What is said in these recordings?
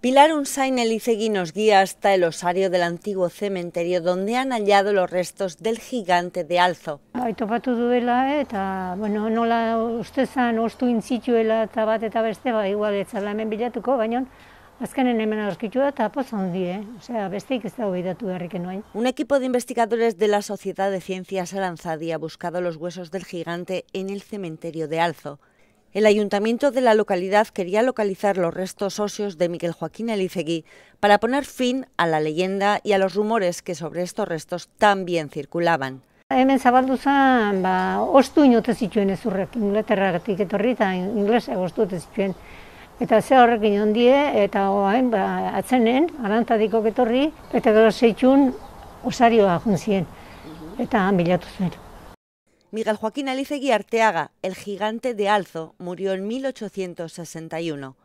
Pilar Unsain Elizegui nos guía hasta el osario del antiguo cementerio donde han hallado los restos del gigante de Alzo. Bai, topatu duela eta, bueno, nola ustezan ostu intzituela eta bat eta beste, ba, igual etzala hemen bilatuko, baina Azkenen hemen aurkitu eta poz handi, eh? sea, besteik ez dago idatu herriken noain. Un equipo de investigadores de la Sociedad de Ciencias Aranzadi ha buscado los huesos del gigante en el cementerio de Alzo. El ayuntamiento de la localidad quería localizar los restos óseos de Miguel Joaquín Elizegui para poner fin a la leyenda y a los rumores que sobre estos restos también circulaban. Hemen zabaldu zen, ba, oztu inote zituen ez urrek, ingleterra gatik etorri eta inglese zituen. Eta ze horrek ondie eta oain, ba, atzenen, arantadiko etorri, eta gero zeitzun osarioa zien eta bilatu zen. Miguel Joaquín Alice Arteaga, El gigante de Alzo, murió en 1861.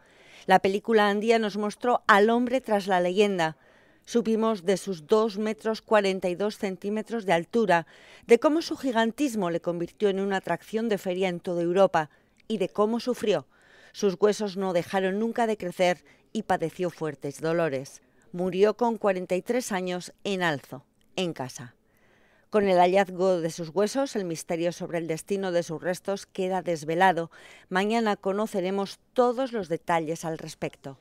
La película andía nos mostró al hombre tras la leyenda. Supimos de sus 2 metros 42 centímetros de altura, de cómo su gigantismo le convirtió en una atracción de feria en toda Europa y de cómo sufrió. Sus huesos no dejaron nunca de crecer y padeció fuertes dolores. Murió con 43 años en Alzo, en casa. Con el hallazgo de sus huesos, el misterio sobre el destino de sus restos queda desvelado. Mañana conoceremos todos los detalles al respecto.